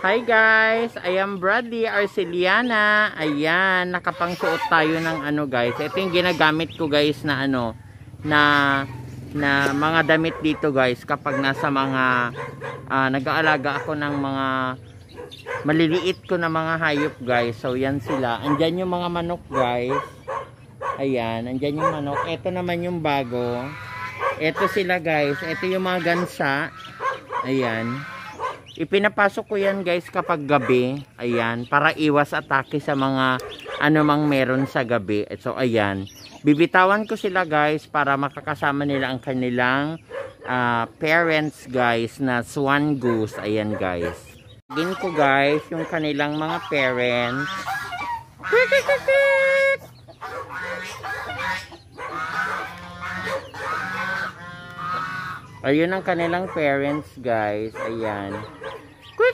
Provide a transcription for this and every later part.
Hi guys, I am Bradley Arceliana. Ayan, nakapangsuot tayo ng ano guys. Ito yung ginagamit ko guys na ano, na, na mga damit dito guys. Kapag nasa mga, uh, nag-aalaga ako ng mga maliliit ko na mga hayop guys. So yan sila. Andyan yung mga manok guys. Ayan, andyan yung manok. Ito naman yung bago. Ito sila guys. Ito yung mga gansa. Ayan. Ipinapasok ko yan guys kapag gabi. Ayan. Para iwas atake sa mga anumang meron sa gabi. So ayan. Bibitawan ko sila guys para makakasama nila ang kanilang uh, parents guys na swan goose. Ayan guys. Gin ko guys yung kanilang mga parents. Ayun ang kanilang parents guys. Ayan. ¡Cuí,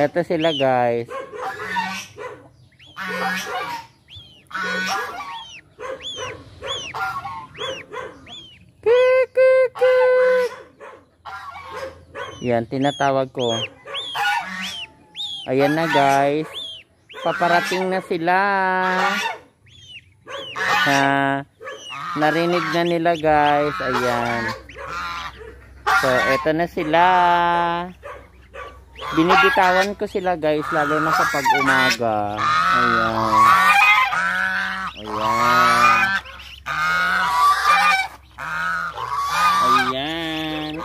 Ito sila guys. Yan, tinatawag ko. Ayan na guys. Paparating na sila. Ha, narinig na nila guys. Ayan. So, eto na sila binibitawan ko sila guys lalo na kapag umaga ayan ayan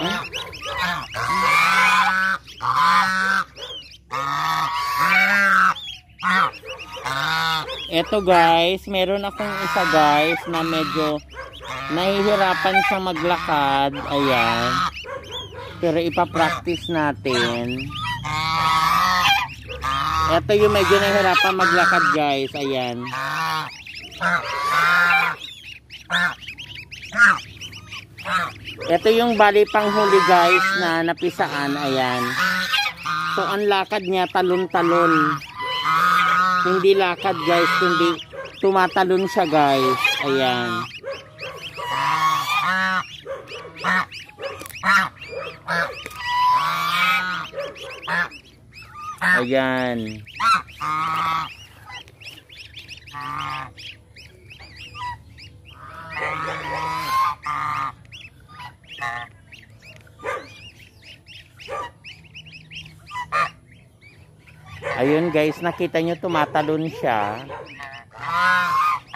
ayan Ito guys, meron akong isa guys na medyo nahihirapan siya maglakad ayan pero ipapractice natin eto yung medyo nahihirapan maglakad guys ayan ito yung bali pang huli guys na napisaan ayan so ang lakad niya talon-talon hindi lakad guys kundi tumatalon siya guys ayan Ayan. Ayun guys, nakita nyo tumatalon siya.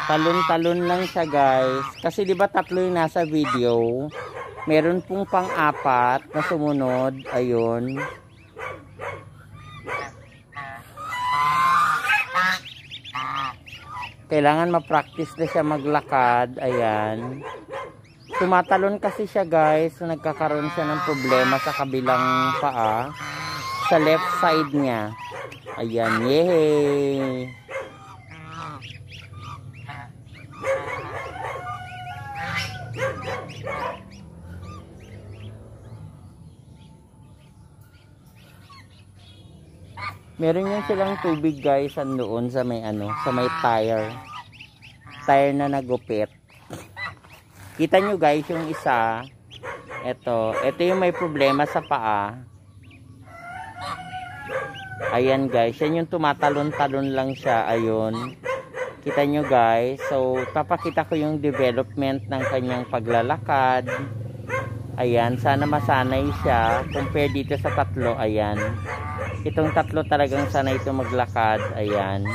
Talon-talon lang siya guys. Kasi di ba tatlo yung nasa video. Meron pong pang-apat na sumunod. Ayun. Kailangan ma-practice na siya maglakad. Ayan. Tumatalon kasi siya guys. Nagkakaroon siya ng problema sa kabilang paa. Sa left side niya. Ayan. yehey Meron yan silang tubig guys andoon sa may ano, sa may tire. Tire na nagupit. Kita nyo guys yung isa. Ito, ito yung may problema sa paa. Ayan guys, yan yung tumatalon-talon lang siya. Ayun. Kita nyo guys. So, papakita ko yung development ng kanyang paglalakad. Ayan, sana masanay siya compare dito sa tatlo, ayan. Itong tatlo talagang sana ito maglakad, ayan.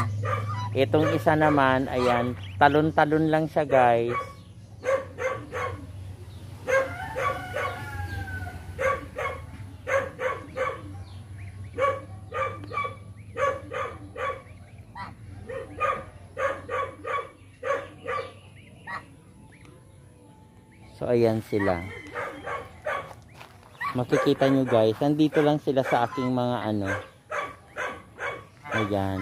Itong isa naman, ayan, talon-talon lang siya, guys. So ayan sila makikita nyo guys nandito lang sila sa aking mga ano ayan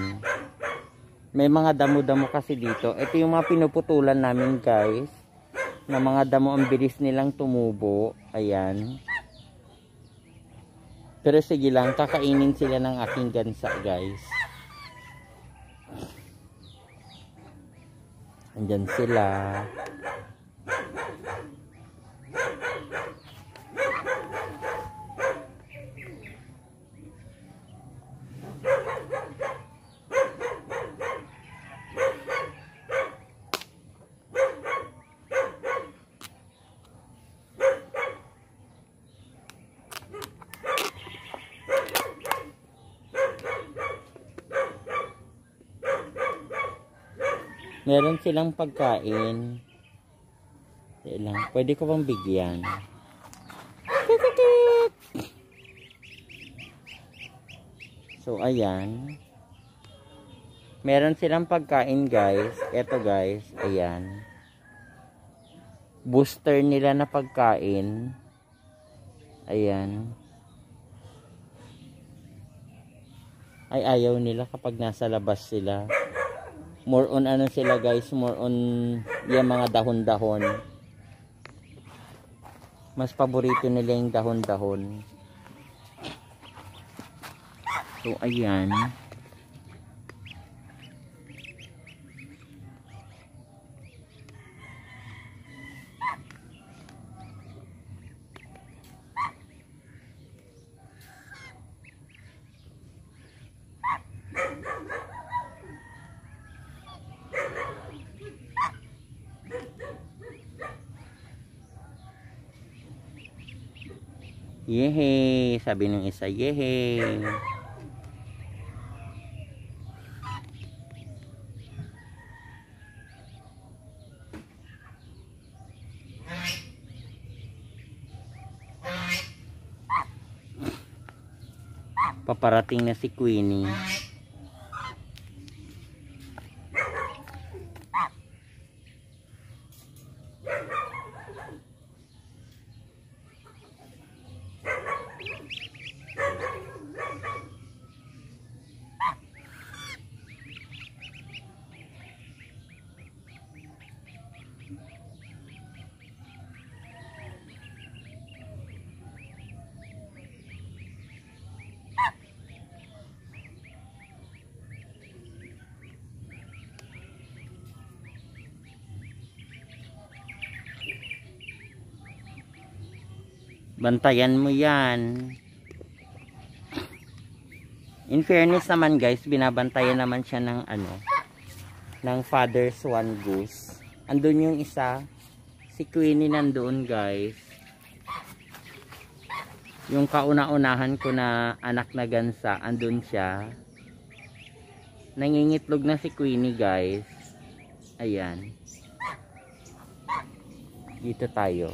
may mga damo-damo kasi dito ito yung mga pinuputulan namin guys na mga damo ang bilis nilang tumubo ayan pero sige lang kakainin sila ng aking gansa guys andyan sila Meron silang pagkain. Lang. Pwede ko bang bigyan? So, ayan. Meron silang pagkain, guys. Eto, guys. Ayan. Booster nila na pagkain. Ayan. Ay, ayaw nila kapag nasa labas sila more on ano sila guys more on yung mga dahon-dahon mas paborito nila yung dahon-dahon so ayan Yehe, sabi ng isa, yehe. Paparating na si Queenie. bantayan mo yan in fairness naman guys binabantayan naman siya ng ano ng father's one goose andun yung isa si Queenie nandoon guys yung kauna-unahan ko na anak na gansa andun siya nangingitlog na si Queenie guys ayan dito tayo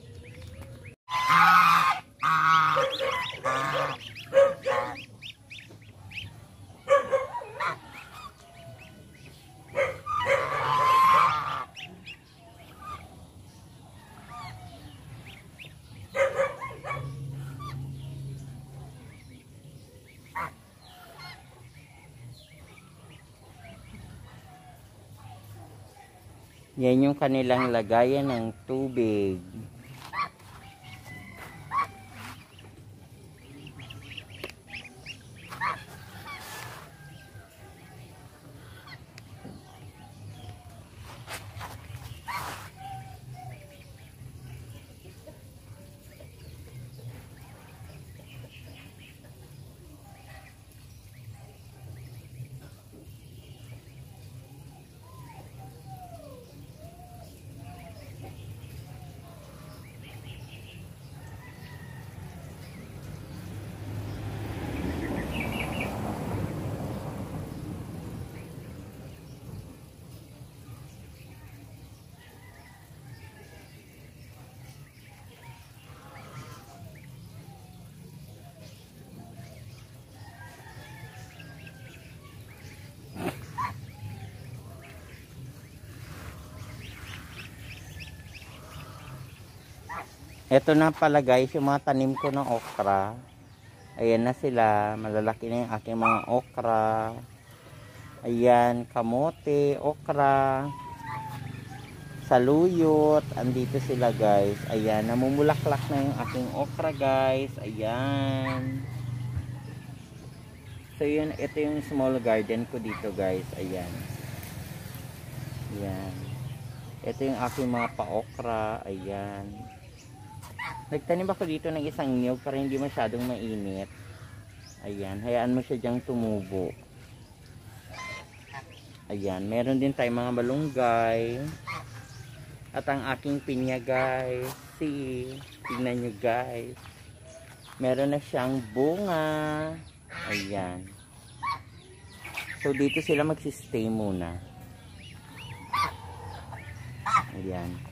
Yan yung kanilang lagayan ng tubig. Ito na pala guys, yung mga tanim ko ng okra. Ayan na sila. Malalaki na yung aking mga okra. Ayan, kamote, okra, saluyot. Andito sila guys. Ayan, namumulaklak na yung aking okra guys. Ayan. So yun, ito yung small garden ko dito guys. Ayan. Ayan. Ito yung aking mga pa-okra. Ayan. Nagtanim ako dito ng isang niyog para hindi masyadong mainit. Ayan, hayaan mo siya dyang tumubo. Ayan, meron din tayong mga malunggay. At ang aking pinya guys. See, tingnan nyo guys. Meron na siyang bunga. Ayan. So dito sila magsistay muna. Ayan.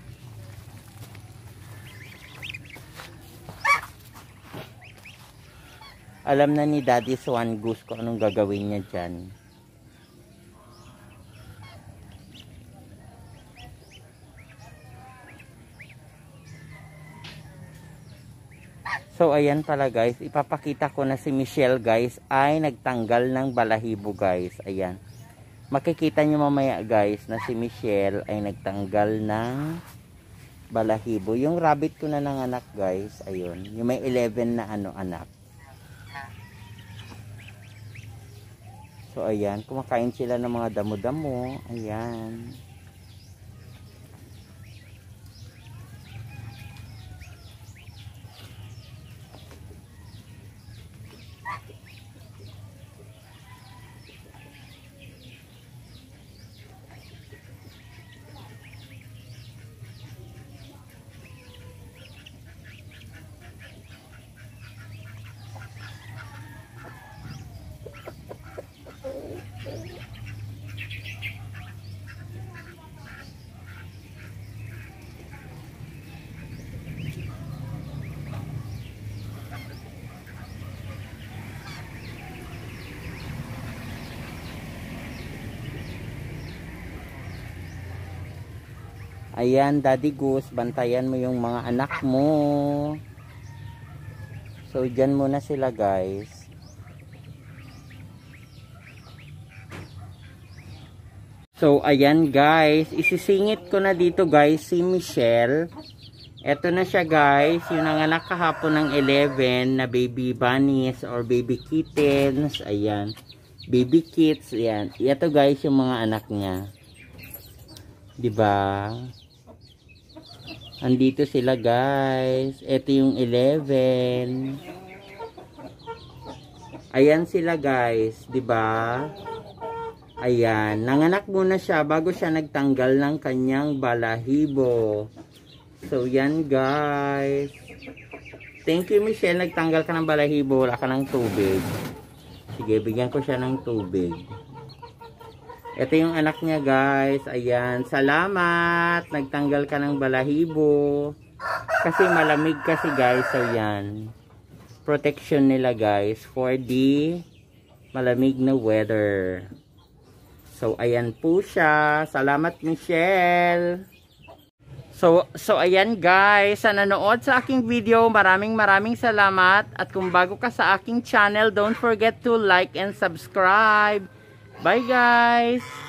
Alam na ni Daddy Swan Goose kung anong gagawin niya dyan. So, ayan pala guys. Ipapakita ko na si Michelle guys ay nagtanggal ng balahibo guys. Ayan. Makikita nyo mamaya guys na si Michelle ay nagtanggal ng balahibo. Yung rabbit ko na nanganak guys. Ayun. Yung may 11 na ano anak. So, ayan. Kumakain sila ng mga damo-damo. Ayan. Ayan, Daddy Goose, bantayan mo yung mga anak mo. So, dyan muna sila, guys. So, ayan, guys. Isisingit ko na dito, guys, si Michelle. Eto na siya, guys. Yung nanganak kahapon ng 11 na baby bunnies or baby kittens. Ayan. Baby kits. Ayan. Ito, guys, yung mga anak niya. 'di ba? Andito sila guys. Ito yung 11. Ayan sila guys. ba? Diba? Ayan. Nanganak muna siya bago siya nagtanggal ng kanyang balahibo. So yan guys. Thank you Michelle. Nagtanggal ka ng balahibo. Wala ka ng tubig. Sige, bigyan ko siya ng tubig. Ito yung anak niya guys. Ayan. Salamat. Nagtanggal ka ng balahibo. Kasi malamig kasi guys. Ayan. Protection nila guys. For the malamig na weather. So ayan po siya. Salamat Michelle. So, so ayan guys, sa nanood sa aking video, maraming maraming salamat. At kung bago ka sa aking channel, don't forget to like and subscribe. Bye guys!